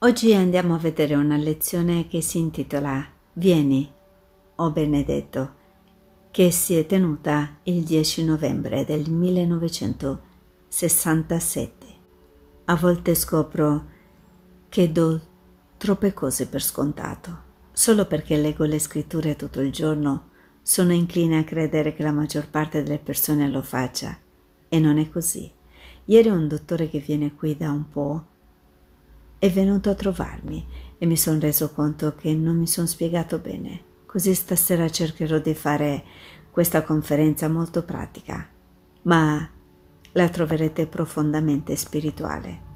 Oggi andiamo a vedere una lezione che si intitola Vieni, o oh benedetto, che si è tenuta il 10 novembre del 1967. A volte scopro che do troppe cose per scontato. Solo perché leggo le scritture tutto il giorno sono incline a credere che la maggior parte delle persone lo faccia. E non è così. Ieri un dottore che viene qui da un po' è venuto a trovarmi e mi sono reso conto che non mi sono spiegato bene. Così stasera cercherò di fare questa conferenza molto pratica, ma la troverete profondamente spirituale.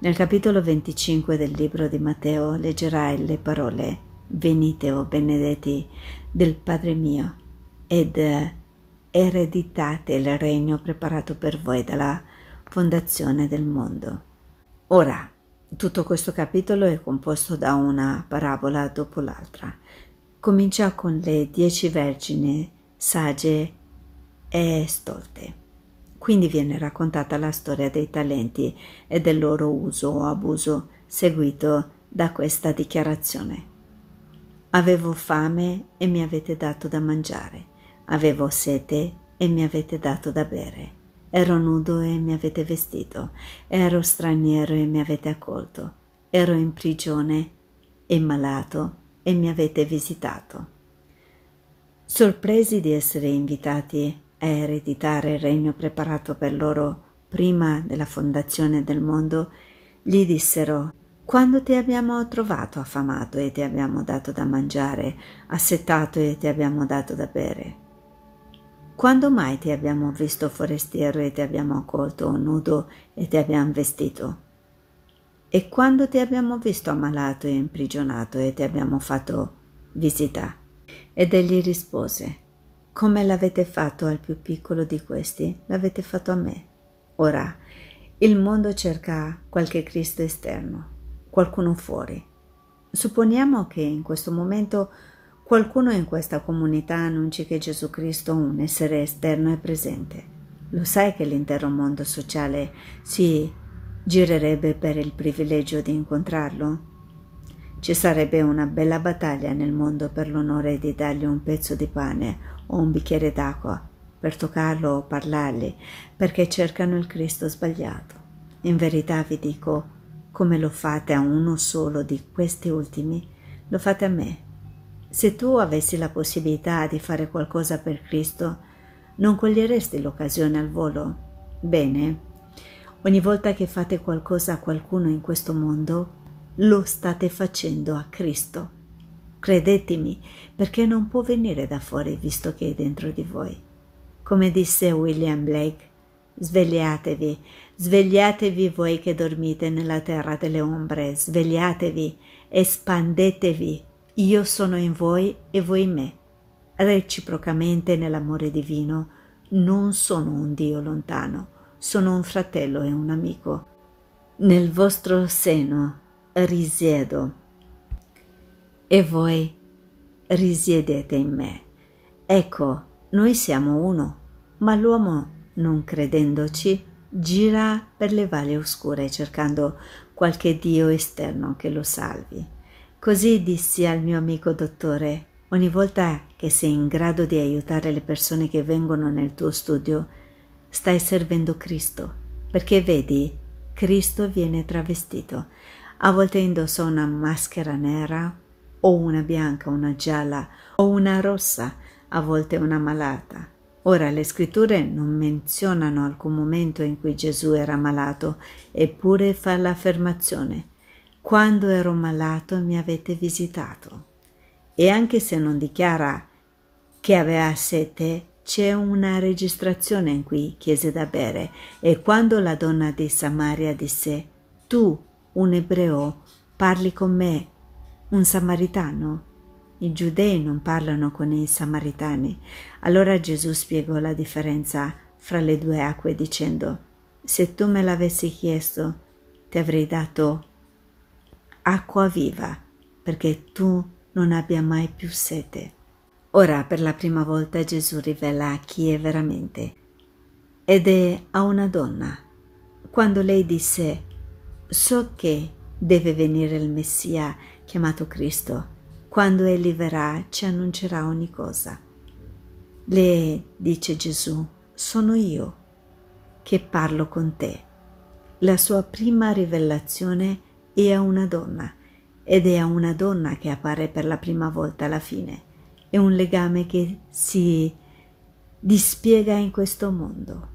Nel capitolo 25 del libro di Matteo leggerai le parole Venite o benedetti del Padre mio ed ereditate il regno preparato per voi dalla fondazione del mondo. Ora, tutto questo capitolo è composto da una parabola dopo l'altra. Comincia con le dieci vergini sagge e stolte. Quindi viene raccontata la storia dei talenti e del loro uso o abuso, seguito da questa dichiarazione. Avevo fame e mi avete dato da mangiare, avevo sete e mi avete dato da bere Ero nudo e mi avete vestito, ero straniero e mi avete accolto, ero in prigione e malato e mi avete visitato. Sorpresi di essere invitati a ereditare il regno preparato per loro prima della fondazione del mondo, gli dissero quando ti abbiamo trovato affamato e ti abbiamo dato da mangiare, assettato e ti abbiamo dato da bere quando mai ti abbiamo visto forestiero e ti abbiamo accolto nudo e ti abbiamo vestito? E quando ti abbiamo visto ammalato e imprigionato e ti abbiamo fatto visita? Ed egli rispose, come l'avete fatto al più piccolo di questi, l'avete fatto a me. Ora, il mondo cerca qualche Cristo esterno, qualcuno fuori. Supponiamo che in questo momento Qualcuno in questa comunità annunci che Gesù Cristo è un essere esterno e presente. Lo sai che l'intero mondo sociale si girerebbe per il privilegio di incontrarlo? Ci sarebbe una bella battaglia nel mondo per l'onore di dargli un pezzo di pane o un bicchiere d'acqua, per toccarlo o parlargli, perché cercano il Cristo sbagliato. In verità vi dico, come lo fate a uno solo di questi ultimi, lo fate a me, se tu avessi la possibilità di fare qualcosa per Cristo, non coglieresti l'occasione al volo? Bene, ogni volta che fate qualcosa a qualcuno in questo mondo, lo state facendo a Cristo. Credetemi, perché non può venire da fuori visto che è dentro di voi. Come disse William Blake, svegliatevi, svegliatevi voi che dormite nella terra delle ombre, svegliatevi, espandetevi io sono in voi e voi in me. Reciprocamente nell'amore divino non sono un Dio lontano, sono un fratello e un amico. Nel vostro seno risiedo e voi risiedete in me. Ecco, noi siamo uno, ma l'uomo, non credendoci, gira per le valli oscure cercando qualche Dio esterno che lo salvi. Così dissi al mio amico dottore, ogni volta che sei in grado di aiutare le persone che vengono nel tuo studio, stai servendo Cristo, perché vedi, Cristo viene travestito. A volte indossa una maschera nera o una bianca, una gialla o una rossa, a volte una malata. Ora le scritture non menzionano alcun momento in cui Gesù era malato, eppure fa l'affermazione quando ero malato mi avete visitato. E anche se non dichiara che aveva sete, c'è una registrazione in cui chiese da bere. E quando la donna di Samaria disse, tu, un ebreo, parli con me, un samaritano? I giudei non parlano con i samaritani. Allora Gesù spiegò la differenza fra le due acque dicendo, se tu me l'avessi chiesto, ti avrei dato acqua viva, perché tu non abbia mai più sete. Ora per la prima volta Gesù rivela chi è veramente ed è a una donna. Quando lei disse so che deve venire il Messia chiamato Cristo, quando egli verrà ci annuncerà ogni cosa. Le dice Gesù, sono io che parlo con te. La sua prima rivelazione è e a una donna, ed è a una donna che appare per la prima volta alla fine. È un legame che si dispiega in questo mondo.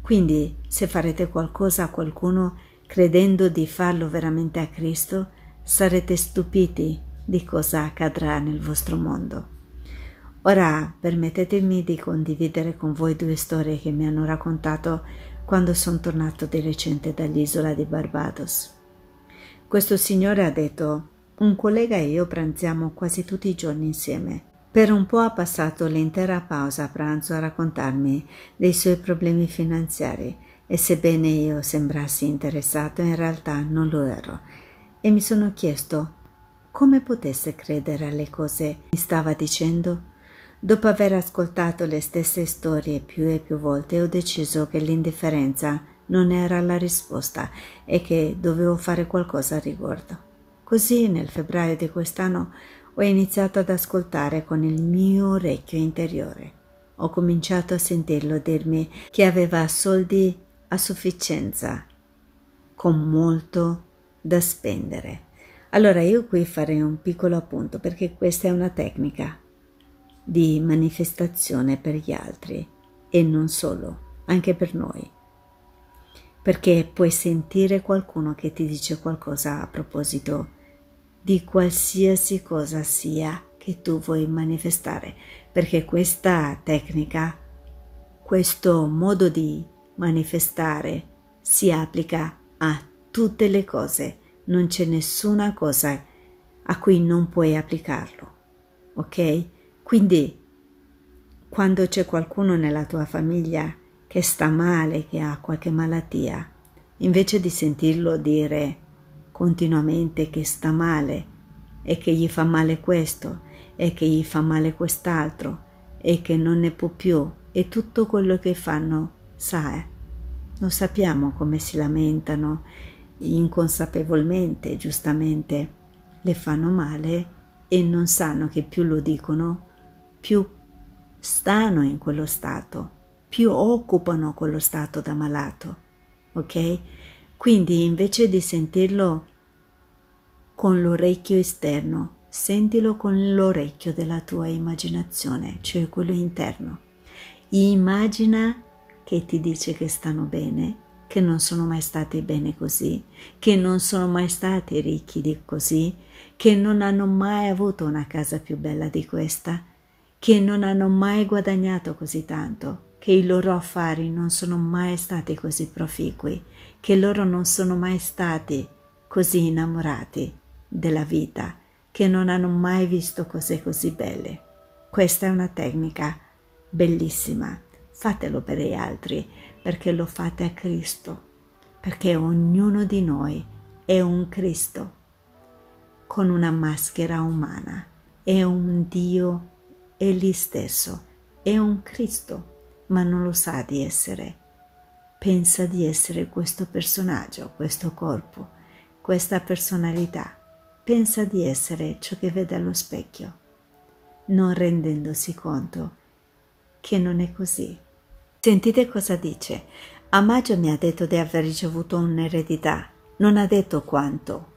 Quindi, se farete qualcosa a qualcuno credendo di farlo veramente a Cristo, sarete stupiti di cosa accadrà nel vostro mondo. Ora permettetemi di condividere con voi due storie che mi hanno raccontato quando sono tornato di recente dall'isola di Barbados. Questo signore ha detto un collega e io pranziamo quasi tutti i giorni insieme. Per un po' ha passato l'intera pausa a pranzo a raccontarmi dei suoi problemi finanziari e sebbene io sembrassi interessato in realtà non lo ero e mi sono chiesto come potesse credere alle cose mi stava dicendo. Dopo aver ascoltato le stesse storie più e più volte ho deciso che l'indifferenza non era la risposta e che dovevo fare qualcosa a riguardo. Così nel febbraio di quest'anno ho iniziato ad ascoltare con il mio orecchio interiore. Ho cominciato a sentirlo dirmi che aveva soldi a sufficienza, con molto da spendere. Allora io qui farei un piccolo appunto perché questa è una tecnica di manifestazione per gli altri e non solo, anche per noi perché puoi sentire qualcuno che ti dice qualcosa a proposito di qualsiasi cosa sia che tu vuoi manifestare, perché questa tecnica, questo modo di manifestare si applica a tutte le cose, non c'è nessuna cosa a cui non puoi applicarlo, ok? Quindi quando c'è qualcuno nella tua famiglia che sta male, che ha qualche malattia, invece di sentirlo dire continuamente che sta male e che gli fa male questo e che gli fa male quest'altro e che non ne può più e tutto quello che fanno sai, eh, non sappiamo come si lamentano inconsapevolmente, giustamente, le fanno male e non sanno che più lo dicono, più stanno in quello stato più occupano quello stato da malato, ok? Quindi invece di sentirlo con l'orecchio esterno, sentilo con l'orecchio della tua immaginazione, cioè quello interno. Immagina che ti dice che stanno bene, che non sono mai stati bene così, che non sono mai stati ricchi di così, che non hanno mai avuto una casa più bella di questa, che non hanno mai guadagnato così tanto, che i loro affari non sono mai stati così proficui, che loro non sono mai stati così innamorati della vita, che non hanno mai visto cose così belle. Questa è una tecnica bellissima, fatelo per gli altri, perché lo fate a Cristo, perché ognuno di noi è un Cristo con una maschera umana, è un Dio egli stesso, è un Cristo ma non lo sa di essere. Pensa di essere questo personaggio, questo corpo, questa personalità. Pensa di essere ciò che vede allo specchio, non rendendosi conto che non è così. Sentite cosa dice. A maggio mi ha detto di aver ricevuto un'eredità. Non ha detto quanto,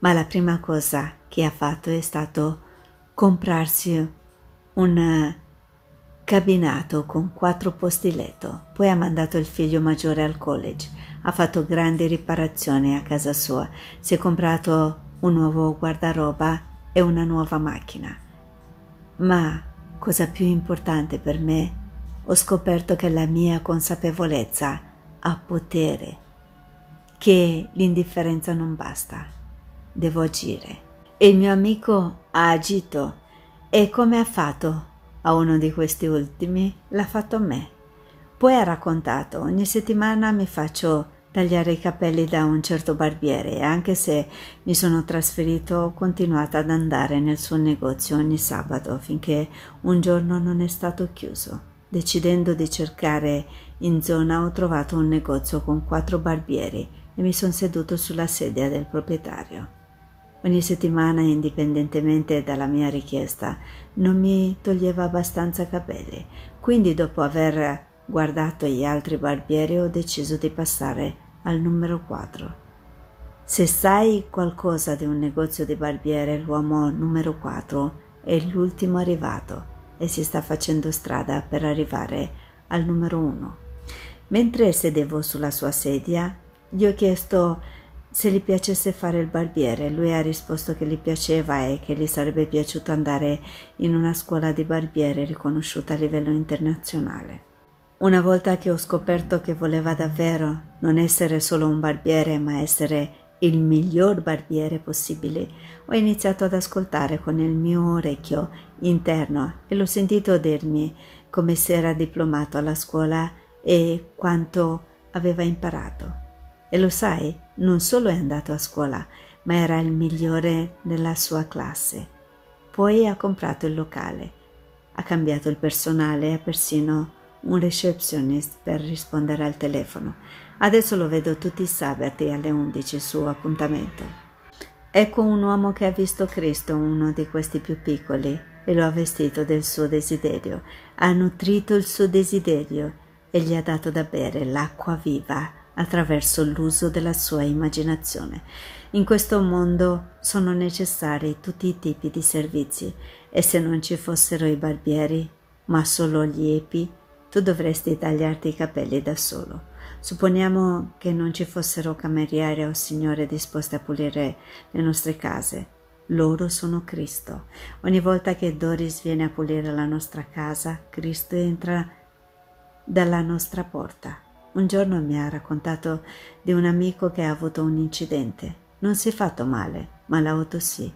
ma la prima cosa che ha fatto è stato comprarsi un cabinato con quattro posti letto. Poi ha mandato il figlio maggiore al college. Ha fatto grandi riparazioni a casa sua. Si è comprato un nuovo guardaroba e una nuova macchina. Ma, cosa più importante per me, ho scoperto che la mia consapevolezza ha potere, che l'indifferenza non basta. Devo agire. E il mio amico ha agito. E come ha fatto? A uno di questi ultimi l'ha fatto me. Poi ha raccontato, ogni settimana mi faccio tagliare i capelli da un certo barbiere e anche se mi sono trasferito ho continuato ad andare nel suo negozio ogni sabato finché un giorno non è stato chiuso. Decidendo di cercare in zona ho trovato un negozio con quattro barbieri e mi sono seduto sulla sedia del proprietario. Ogni settimana, indipendentemente dalla mia richiesta, non mi toglieva abbastanza capelli, quindi dopo aver guardato gli altri barbieri ho deciso di passare al numero 4. Se sai qualcosa di un negozio di barbiere, l'uomo numero 4 è l'ultimo arrivato e si sta facendo strada per arrivare al numero 1. Mentre sedevo sulla sua sedia, gli ho chiesto se gli piacesse fare il barbiere. Lui ha risposto che gli piaceva e che gli sarebbe piaciuto andare in una scuola di barbiere riconosciuta a livello internazionale. Una volta che ho scoperto che voleva davvero non essere solo un barbiere, ma essere il miglior barbiere possibile, ho iniziato ad ascoltare con il mio orecchio interno e l'ho sentito dirmi come si era diplomato alla scuola e quanto aveva imparato. E lo sai, non solo è andato a scuola, ma era il migliore nella sua classe. Poi ha comprato il locale, ha cambiato il personale e ha persino un receptionist per rispondere al telefono. Adesso lo vedo tutti i sabati alle 11 il suo appuntamento. Ecco un uomo che ha visto Cristo, uno di questi più piccoli, e lo ha vestito del suo desiderio, ha nutrito il suo desiderio e gli ha dato da bere l'acqua viva attraverso l'uso della sua immaginazione. In questo mondo sono necessari tutti i tipi di servizi e se non ci fossero i barbieri, ma solo gli epi, tu dovresti tagliarti i capelli da solo. Supponiamo che non ci fossero cameriere o signore disposte a pulire le nostre case. Loro sono Cristo. Ogni volta che Doris viene a pulire la nostra casa, Cristo entra dalla nostra porta. Un giorno mi ha raccontato di un amico che ha avuto un incidente. Non si è fatto male, ma l'auto sì.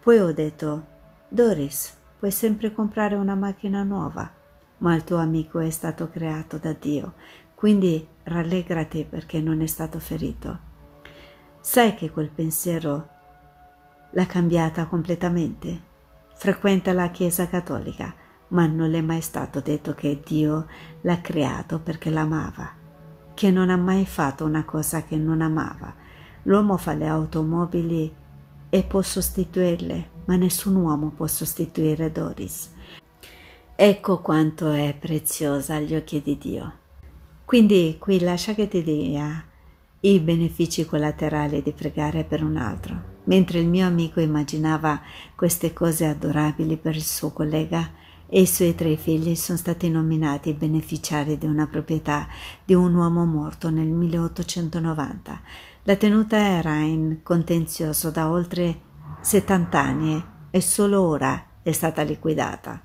Poi ho detto, Doris, puoi sempre comprare una macchina nuova, ma il tuo amico è stato creato da Dio, quindi rallegrati perché non è stato ferito. Sai che quel pensiero l'ha cambiata completamente? Frequenta la Chiesa Cattolica, ma non le è mai stato detto che Dio l'ha creato perché l'amava che non ha mai fatto una cosa che non amava. L'uomo fa le automobili e può sostituirle, ma nessun uomo può sostituire Doris. Ecco quanto è preziosa agli occhi di Dio. Quindi qui lascia che ti dia i benefici collaterali di pregare per un altro. Mentre il mio amico immaginava queste cose adorabili per il suo collega, e suoi tre figli sono stati nominati beneficiari di una proprietà di un uomo morto nel 1890. La tenuta era in contenzioso da oltre 70 anni e solo ora è stata liquidata.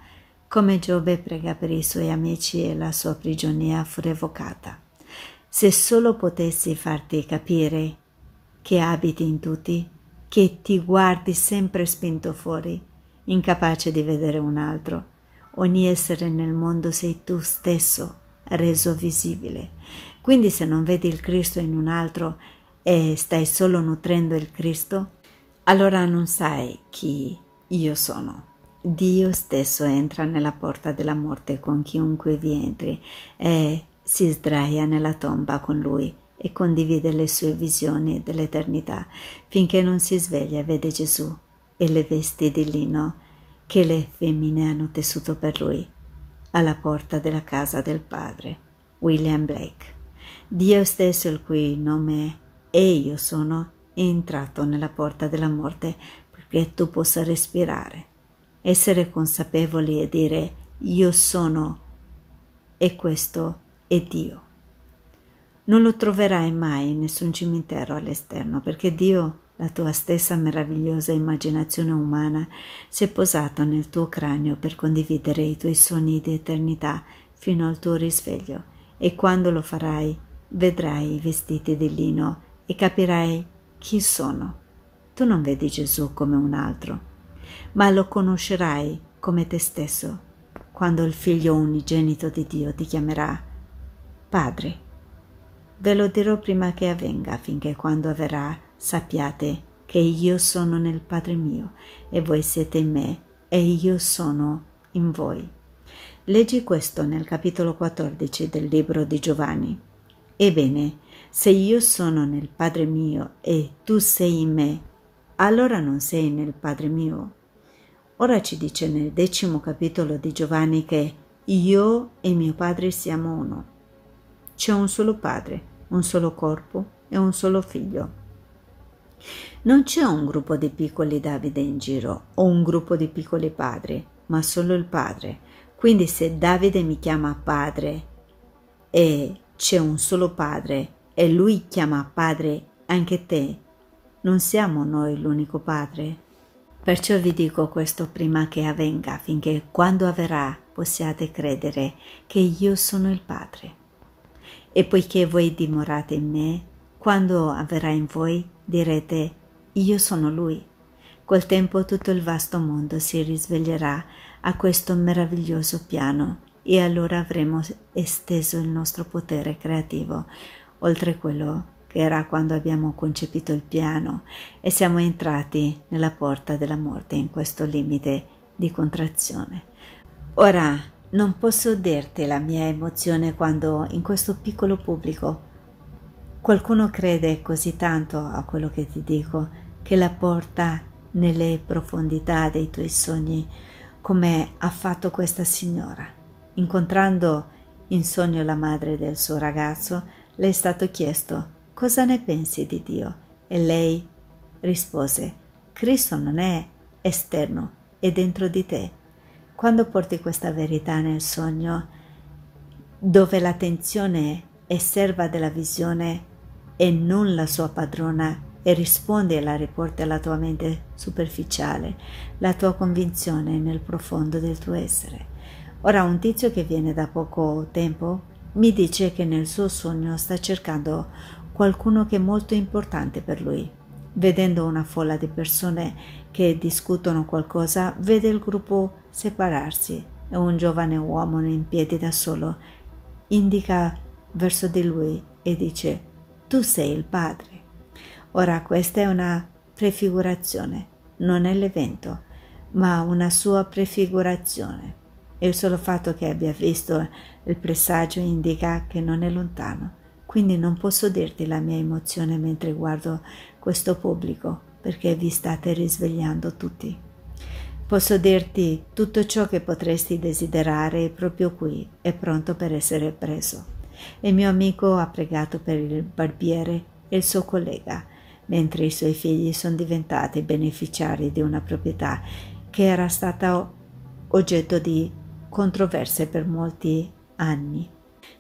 Come Giobbe prega per i suoi amici e la sua prigionia fu revocata. Se solo potessi farti capire che abiti in tutti, che ti guardi sempre spinto fuori, incapace di vedere un altro, ogni essere nel mondo sei tu stesso reso visibile. Quindi se non vedi il Cristo in un altro e stai solo nutrendo il Cristo, allora non sai chi io sono. Dio stesso entra nella porta della morte con chiunque vi entri e si sdraia nella tomba con lui e condivide le sue visioni dell'eternità finché non si sveglia e vede Gesù e le vesti di lino che le femmine hanno tessuto per lui alla porta della casa del padre, William Blake. Dio stesso, il cui nome è e io sono, è entrato nella porta della morte perché tu possa respirare, essere consapevoli e dire io sono e questo è Dio. Non lo troverai mai in nessun cimitero all'esterno perché Dio la tua stessa meravigliosa immaginazione umana si è posata nel tuo cranio per condividere i tuoi sogni di eternità fino al tuo risveglio e quando lo farai vedrai i vestiti di lino e capirai chi sono. Tu non vedi Gesù come un altro, ma lo conoscerai come te stesso quando il figlio unigenito di Dio ti chiamerà Padre. Ve lo dirò prima che avvenga, finché quando avverrà sappiate che io sono nel Padre mio e voi siete in me e io sono in voi. Leggi questo nel capitolo 14 del libro di Giovanni. Ebbene, se io sono nel Padre mio e tu sei in me, allora non sei nel Padre mio. Ora ci dice nel decimo capitolo di Giovanni che io e mio Padre siamo uno. C'è un solo Padre, un solo corpo e un solo figlio. Non c'è un gruppo di piccoli Davide in giro o un gruppo di piccoli padri, ma solo il padre. Quindi se Davide mi chiama padre e c'è un solo padre e lui chiama padre anche te, non siamo noi l'unico padre. Perciò vi dico questo prima che avvenga, affinché quando avverrà possiate credere che io sono il Padre. E poiché voi dimorate in me, quando avverrà in voi, Direte, io sono lui. Col tempo tutto il vasto mondo si risveglierà a questo meraviglioso piano e allora avremo esteso il nostro potere creativo, oltre quello che era quando abbiamo concepito il piano e siamo entrati nella porta della morte in questo limite di contrazione. Ora, non posso dirti la mia emozione quando in questo piccolo pubblico Qualcuno crede così tanto a quello che ti dico che la porta nelle profondità dei tuoi sogni come ha fatto questa signora. Incontrando in sogno la madre del suo ragazzo, le è stato chiesto cosa ne pensi di Dio e lei rispose Cristo non è esterno, è dentro di te. Quando porti questa verità nel sogno, dove l'attenzione è serva della visione, e non la sua padrona e risponde alla riporta la tua mente superficiale, la tua convinzione nel profondo del tuo essere. Ora un tizio che viene da poco tempo mi dice che nel suo sogno sta cercando qualcuno che è molto importante per lui. Vedendo una folla di persone che discutono qualcosa, vede il gruppo separarsi e un giovane uomo in piedi da solo indica verso di lui e dice tu sei il Padre. Ora questa è una prefigurazione, non è l'evento, ma una sua prefigurazione. Il solo fatto che abbia visto il presagio indica che non è lontano, quindi non posso dirti la mia emozione mentre guardo questo pubblico, perché vi state risvegliando tutti. Posso dirti tutto ciò che potresti desiderare proprio qui, è pronto per essere preso. Il mio amico ha pregato per il barbiere e il suo collega, mentre i suoi figli sono diventati beneficiari di una proprietà che era stata oggetto di controverse per molti anni.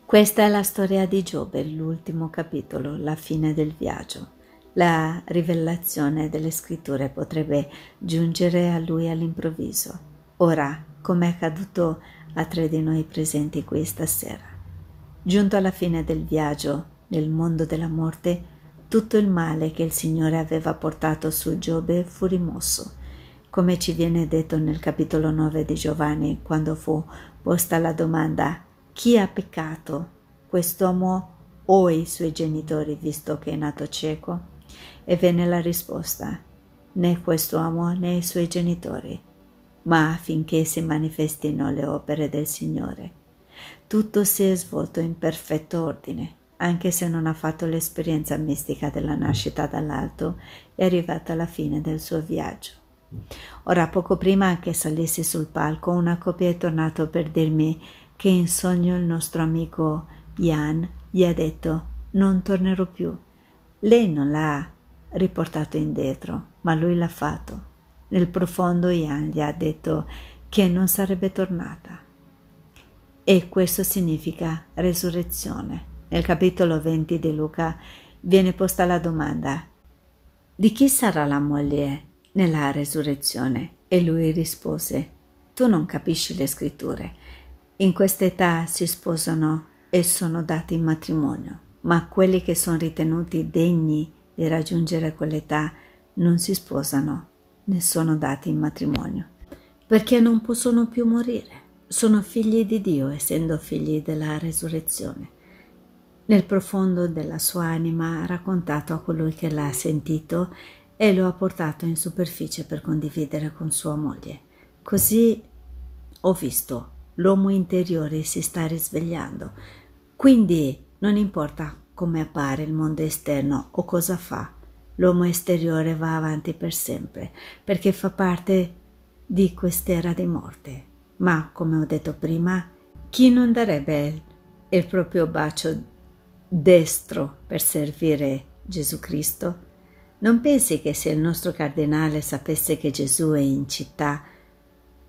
Questa è la storia di Giobbe, l'ultimo capitolo, la fine del viaggio. La rivelazione delle scritture potrebbe giungere a lui all'improvviso, ora come è accaduto a tre di noi presenti qui stasera. Giunto alla fine del viaggio nel mondo della morte, tutto il male che il Signore aveva portato su Giobbe fu rimosso, come ci viene detto nel capitolo 9 di Giovanni, quando fu posta la domanda chi ha peccato, quest'uomo o i suoi genitori, visto che è nato cieco? E venne la risposta, né quest'uomo né i suoi genitori, ma affinché si manifestino le opere del Signore tutto si è svolto in perfetto ordine. Anche se non ha fatto l'esperienza mistica della nascita dall'alto, è arrivata alla fine del suo viaggio. Ora poco prima che salissi sul palco, una copia è tornato per dirmi che in sogno il nostro amico Jan gli ha detto non tornerò più. Lei non l'ha riportato indietro, ma lui l'ha fatto. Nel profondo Ian gli ha detto che non sarebbe tornata e questo significa resurrezione. Nel capitolo 20 di Luca viene posta la domanda di chi sarà la moglie nella resurrezione? E lui rispose Tu non capisci le scritture. In questa età si sposano e sono dati in matrimonio, ma quelli che sono ritenuti degni di raggiungere quell'età non si sposano né sono dati in matrimonio, perché non possono più morire sono figli di Dio essendo figli della resurrezione. Nel profondo della sua anima ha raccontato a colui che l'ha sentito e lo ha portato in superficie per condividere con sua moglie. Così ho visto, l'uomo interiore si sta risvegliando. Quindi non importa come appare il mondo esterno o cosa fa, l'uomo esteriore va avanti per sempre, perché fa parte di quest'era di morte ma come ho detto prima, chi non darebbe il proprio bacio destro per servire Gesù Cristo? Non pensi che se il nostro cardinale sapesse che Gesù è in città,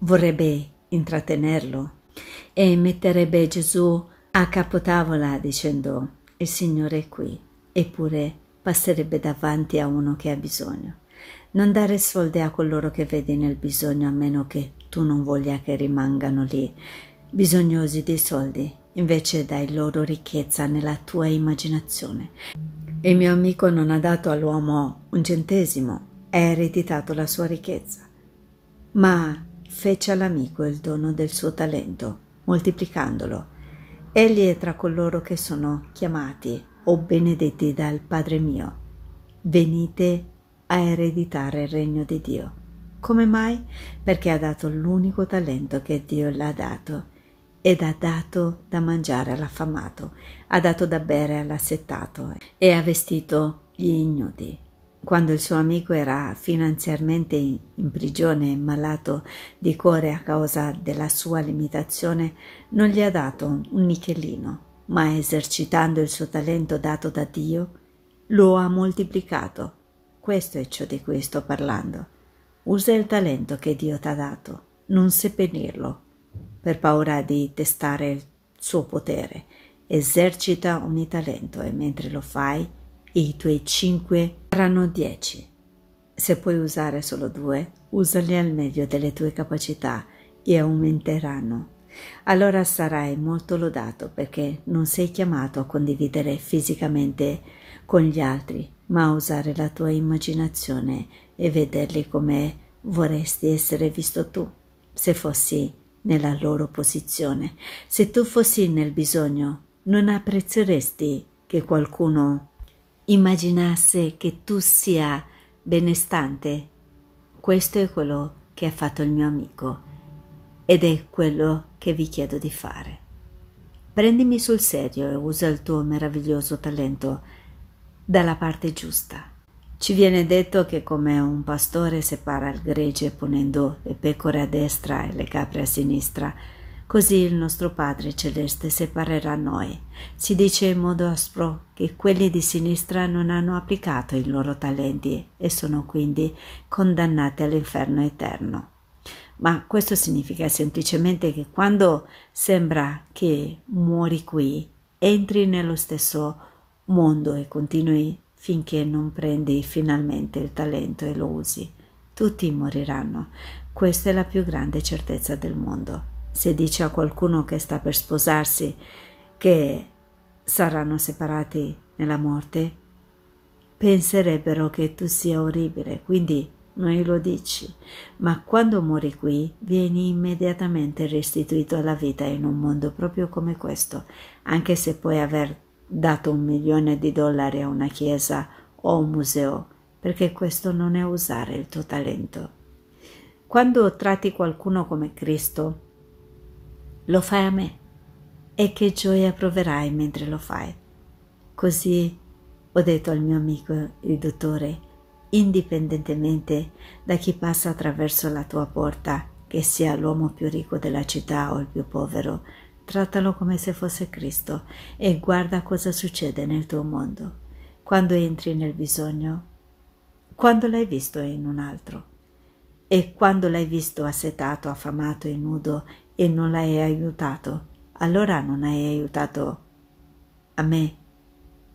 vorrebbe intrattenerlo e metterebbe Gesù a capotavola dicendo il Signore è qui, eppure passerebbe davanti a uno che ha bisogno. Non dare soldi a coloro che vedi nel bisogno a meno che tu non voglia che rimangano lì, bisognosi di soldi, invece dai loro ricchezza nella tua immaginazione. Il mio amico non ha dato all'uomo un centesimo, ha ereditato la sua ricchezza, ma fece all'amico il dono del suo talento, moltiplicandolo. Egli è tra coloro che sono chiamati o benedetti dal Padre mio. Venite a ereditare il regno di Dio. Come mai? Perché ha dato l'unico talento che Dio le ha dato ed ha dato da mangiare all'affamato, ha dato da bere all'assettato e ha vestito gli ignudi. Quando il suo amico era finanziariamente in prigione e malato di cuore a causa della sua limitazione, non gli ha dato un nichelino, ma esercitando il suo talento dato da Dio, lo ha moltiplicato questo è ciò di cui sto parlando. Usa il talento che Dio ti ha dato, non seppellirlo, per paura di testare il suo potere. Esercita ogni talento e mentre lo fai, i tuoi cinque saranno dieci. Se puoi usare solo due, usali al meglio delle tue capacità e aumenteranno. Allora sarai molto lodato perché non sei chiamato a condividere fisicamente con gli altri, ma usare la tua immaginazione e vederli come vorresti essere visto tu, se fossi nella loro posizione. Se tu fossi nel bisogno, non apprezzeresti che qualcuno immaginasse che tu sia benestante. Questo è quello che ha fatto il mio amico ed è quello che vi chiedo di fare. Prendimi sul serio e usa il tuo meraviglioso talento dalla parte giusta. Ci viene detto che come un pastore separa il gregge ponendo le pecore a destra e le capre a sinistra, così il nostro Padre Celeste separerà noi. Si dice in modo aspro che quelli di sinistra non hanno applicato i loro talenti e sono quindi condannati all'inferno eterno. Ma questo significa semplicemente che quando sembra che muori qui, entri nello stesso modo mondo e continui finché non prendi finalmente il talento e lo usi. Tutti moriranno. Questa è la più grande certezza del mondo. Se dici a qualcuno che sta per sposarsi che saranno separati nella morte, penserebbero che tu sia orribile, quindi noi lo dici, ma quando muori qui vieni immediatamente restituito alla vita in un mondo proprio come questo, anche se puoi aver dato un milione di dollari a una chiesa o un museo, perché questo non è usare il tuo talento. Quando tratti qualcuno come Cristo, lo fai a me e che gioia proverai mentre lo fai. Così ho detto al mio amico il dottore, indipendentemente da chi passa attraverso la tua porta, che sia l'uomo più ricco della città o il più povero, trattalo come se fosse Cristo e guarda cosa succede nel tuo mondo quando entri nel bisogno, quando l'hai visto in un altro e quando l'hai visto assetato, affamato e nudo e non l'hai aiutato, allora non hai aiutato a me.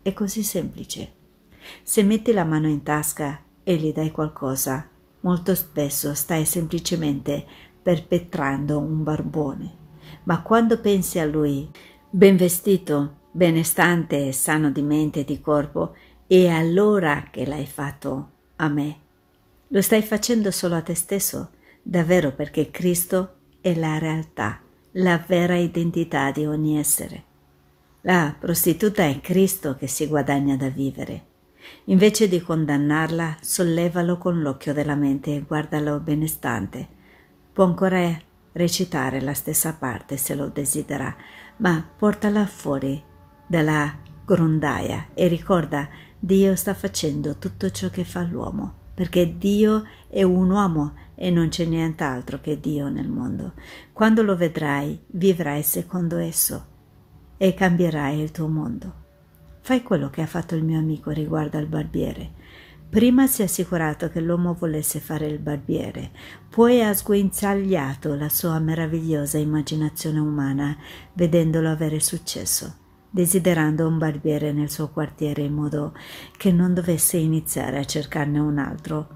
È così semplice. Se metti la mano in tasca e gli dai qualcosa, molto spesso stai semplicemente perpetrando un barbone ma quando pensi a lui, ben vestito, benestante e sano di mente e di corpo, è allora che l'hai fatto a me. Lo stai facendo solo a te stesso, davvero perché Cristo è la realtà, la vera identità di ogni essere. La prostituta è Cristo che si guadagna da vivere. Invece di condannarla, sollevalo con l'occhio della mente e guardalo benestante. Può ancora recitare la stessa parte se lo desidera, ma portala fuori dalla grondaia e ricorda Dio sta facendo tutto ciò che fa l'uomo, perché Dio è un uomo e non c'è nient'altro che Dio nel mondo. Quando lo vedrai, vivrai secondo esso e cambierai il tuo mondo. Fai quello che ha fatto il mio amico riguardo al barbiere. Prima si è assicurato che l'uomo volesse fare il barbiere, poi ha sguinzagliato la sua meravigliosa immaginazione umana, vedendolo avere successo, desiderando un barbiere nel suo quartiere in modo che non dovesse iniziare a cercarne un altro.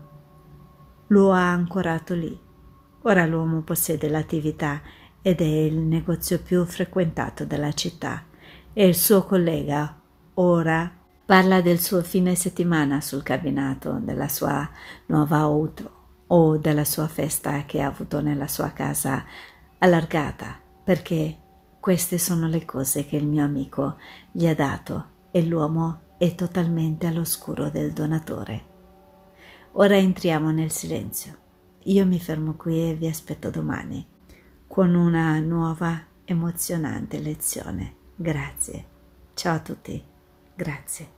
Lo ha ancorato lì. Ora l'uomo possiede l'attività ed è il negozio più frequentato della città e il suo collega, ora Parla del suo fine settimana sul cabinato, della sua nuova auto o della sua festa che ha avuto nella sua casa allargata, perché queste sono le cose che il mio amico gli ha dato e l'uomo è totalmente all'oscuro del donatore. Ora entriamo nel silenzio. Io mi fermo qui e vi aspetto domani con una nuova emozionante lezione. Grazie. Ciao a tutti. Grazie.